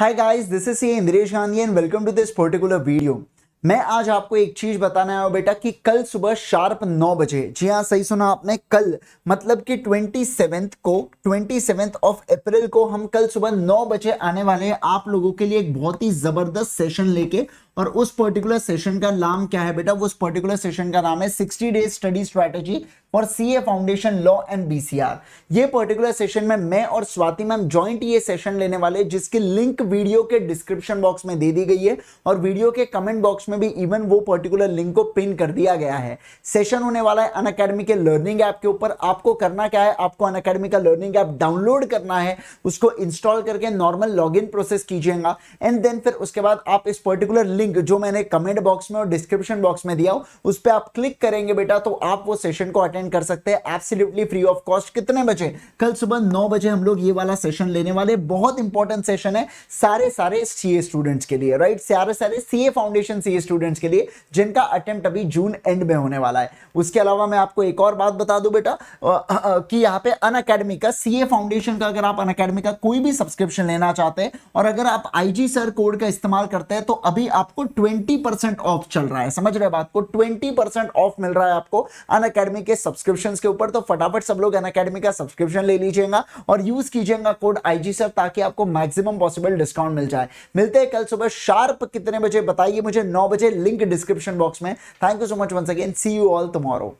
Hi guys, this is C. Indiresh Gandhi and welcome to this particular video. मैं आज आपको एक चीज बताना है बेटा कि कल सुबह शार्प नौ बजे जी हाँ सही सुना आपने कल मतलब कि ट्वेंटी सेवेंथ को ट्वेंटी सेवेंथ ऑफ अप्रैल को हम कल सुबह नौ बजे आने वाले हैं आप लोगों के लिए एक बहुत ही जबरदस्त सेशन लेके और उस पर्टिकुलर सेशन का नाम क्या है बेटा उस पर्टिकुलर सेशन का नाम है सिक्सटी डेज स्टडी स्ट्रैटेजी और C A foundation law and B ये पर्टिकुलर सेशन में मैं और स्वाति मैम ज्वाइंट ये सेशन लेने वाले जिसकी लिंक वीडियो के डिस्क्रिप्शन बॉक्स में दे दी गई है और वीडियो के कमेंट बॉक्स उसमें भी इवन वो पर्टिकुलर लिंक को पिन कर दिया गया है सेशन होने वाला है अन के लर्निंग ऐप के ऊपर आपको करना क्या है आपको अन का लर्निंग ऐप डाउनलोड करना है उसको इंस्टॉल करके नॉर्मल लॉगिन प्रोसेस कीजिएगा एंड देन फिर उसके बाद आप इस पर्टिकुलर लिंक जो मैंने कमेंट बॉक्स में और डिस्क्रिप्शन बॉक्स में दिया हो उस पर आप क्लिक करेंगे बेटा तो आप वो सेशन को अटेंड कर सकते हैं एब्सोल्युटली फ्री ऑफ कॉस्ट कितने बजे कल सुबह नौ बजे हम लोग ये वाला सेशन लेने वाले बहुत इंपॉर्टेंट सेशन है सारे सारे सीए स्टूडेंट्स के लिए राइट सारे सारे सीए फाउंडेशन सीए चाहिए स्टूडेंट्स के लिए जिनका अटेम्प्ट अभी जून एंड में होने वाला है उसके अलावा मैं आपको एक और बात बता दूं बेटा कि यहाँ पे अन अकेडमी का सी फाउंडेशन का अगर आप अन अकेडमी का कोई भी सब्सक्रिप्शन लेना चाहते हैं और अगर आप आई सर कोड का इस्तेमाल करते हैं तो अभी आपको ट्वेंटी ऑफ चल रहा है समझ रहे बात को ट्वेंटी ऑफ मिल रहा है आपको अन अकेडमी के सब्सक्रिप्शन के ऊपर तो फटाफट सब लोग अन अकेडमी का सब्सक्रिप्शन ले लीजिएगा और यूज कीजिएगा कोड आई सर ताकि आपको मैक्सिमम पॉसिबल डिस्काउंट मिल जाए मिलते हैं कल सुबह शार्प कितने बजे बताइए मुझे नौ बजे लिंक डिस्क्रिप्शन बॉक्स में thank you so much once again see you all tomorrow